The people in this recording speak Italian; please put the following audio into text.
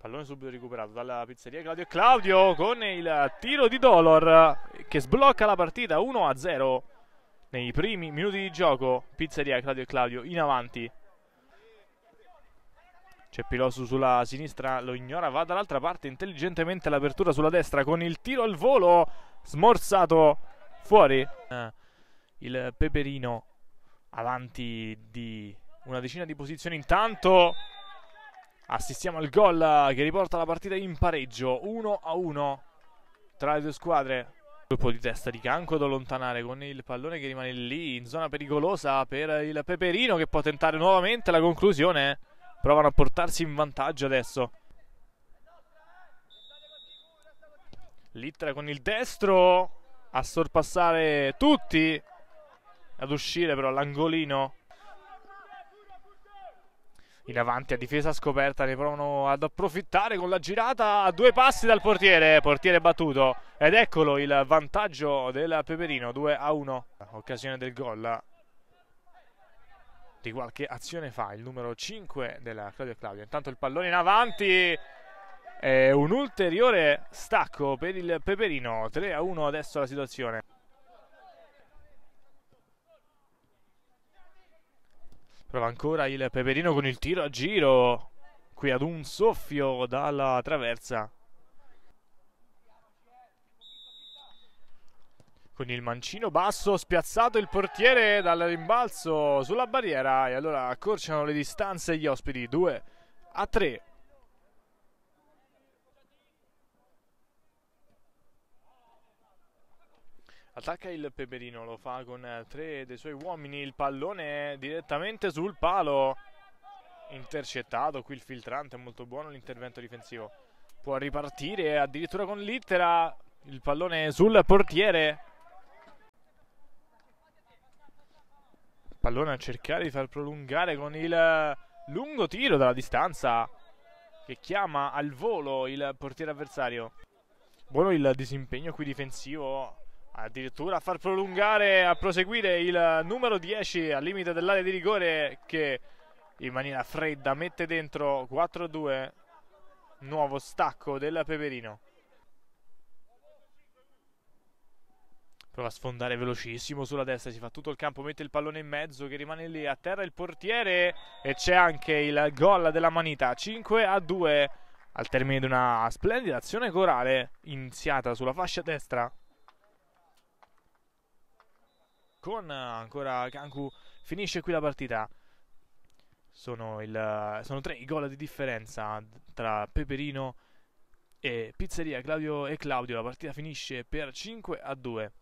Pallone subito recuperato dalla pizzeria Claudio e Claudio con il tiro di Dolor che sblocca la partita 1-0 nei primi minuti di gioco. Pizzeria Claudio e Claudio in avanti. C'è Pilosu sulla sinistra, lo ignora, va dall'altra parte intelligentemente l'apertura sulla destra con il tiro al volo smorzato fuori. Eh il Peperino avanti di una decina di posizioni. Intanto assistiamo al gol che riporta la partita in pareggio 1 a 1 tra le due squadre. Colpo di testa di Canco ad allontanare con il pallone che rimane lì in zona pericolosa per il Peperino che può tentare nuovamente la conclusione. Provano a portarsi in vantaggio adesso. Littra con il destro a sorpassare tutti ad uscire però all'angolino in avanti a difesa scoperta ne provano ad approfittare con la girata a due passi dal portiere portiere battuto ed eccolo il vantaggio del Peperino 2 a 1 occasione del gol di qualche azione fa il numero 5 della Claudio Claudio intanto il pallone in avanti e un ulteriore stacco per il Peperino 3 a 1 adesso la situazione Prova ancora il Peperino con il tiro a giro. Qui ad un soffio dalla traversa. Con il mancino basso spiazzato il portiere dal rimbalzo sulla barriera e allora accorciano le distanze gli ospiti 2 a 3. Attacca il Peperino, lo fa con tre dei suoi uomini, il pallone è direttamente sul palo, intercettato, qui il filtrante è molto buono l'intervento difensivo, può ripartire addirittura con l'Ittera, il pallone sul portiere. Pallone a cercare di far prolungare con il lungo tiro dalla distanza che chiama al volo il portiere avversario. Buono il disimpegno qui difensivo addirittura a far prolungare, a proseguire il numero 10 al limite dell'area di rigore che in maniera fredda mette dentro 4-2 nuovo stacco del Peperino prova a sfondare velocissimo sulla destra si fa tutto il campo, mette il pallone in mezzo che rimane lì, a terra il portiere e c'è anche il gol della manita 5 2 al termine di una splendida azione corale iniziata sulla fascia destra con eh, ancora Kanku. Finisce qui la partita. Sono, il, eh, sono tre i gol di differenza tra Peperino e Pizzeria Claudio e Claudio. La partita finisce per 5 a 2.